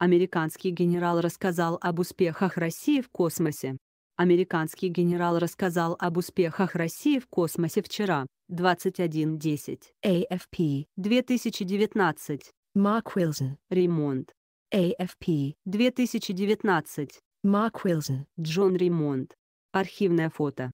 Американский генерал рассказал об успехах России в космосе. Американский генерал рассказал об успехах России в космосе вчера, 21.10. AFP 2019. Марк Уилсон. Ремонт. AFP 2019. Марк Уилсон. Джон Ремонт. Архивное фото.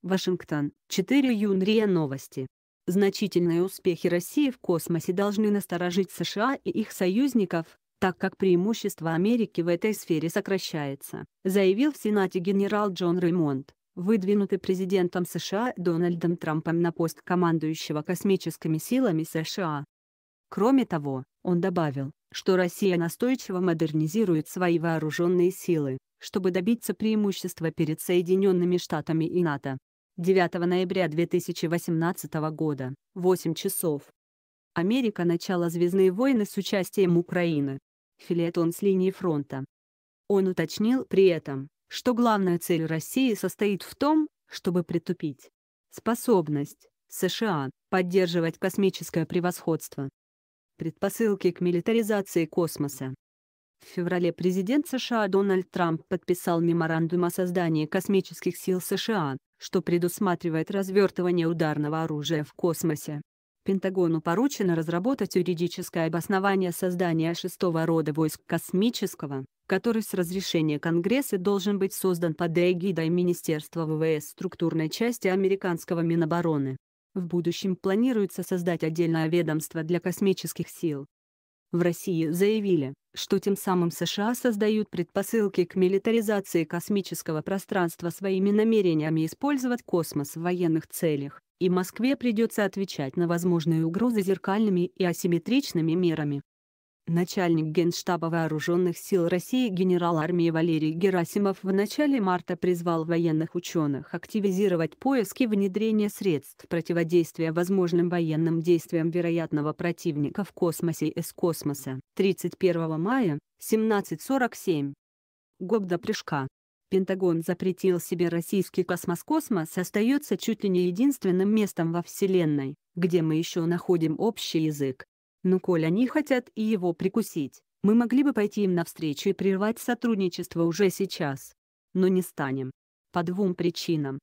Вашингтон, 4 июня новости. Значительные успехи России в космосе должны насторожить США и их союзников, так как преимущество Америки в этой сфере сокращается, заявил в Сенате генерал Джон Реймонд, выдвинутый президентом США Дональдом Трампом на пост командующего космическими силами США. Кроме того, он добавил, что Россия настойчиво модернизирует свои вооруженные силы, чтобы добиться преимущества перед Соединенными Штатами и НАТО. 9 ноября 2018 года, 8 часов. Америка начала «Звездные войны» с участием Украины, филетон с линии фронта. Он уточнил при этом, что главная цель России состоит в том, чтобы притупить способность США поддерживать космическое превосходство. Предпосылки к милитаризации космоса. В феврале президент США Дональд Трамп подписал меморандум о создании космических сил США, что предусматривает развертывание ударного оружия в космосе. Пентагону поручено разработать юридическое обоснование создания шестого рода войск космического, который с разрешения Конгресса должен быть создан под эгидой Министерства ВВС структурной части американского Минобороны. В будущем планируется создать отдельное ведомство для космических сил. В России заявили, что тем самым США создают предпосылки к милитаризации космического пространства своими намерениями использовать космос в военных целях и Москве придется отвечать на возможные угрозы зеркальными и асимметричными мерами. Начальник Генштаба Вооруженных сил России генерал армии Валерий Герасимов в начале марта призвал военных ученых активизировать поиски внедрения средств противодействия возможным военным действиям вероятного противника в космосе и из космоса. 31 мая, 1747. Гобда Прыжка. Пентагон запретил себе российский космос-космос, остается чуть ли не единственным местом во Вселенной, где мы еще находим общий язык. Но ну, коль они хотят и его прикусить, мы могли бы пойти им навстречу и прервать сотрудничество уже сейчас. Но не станем. По двум причинам.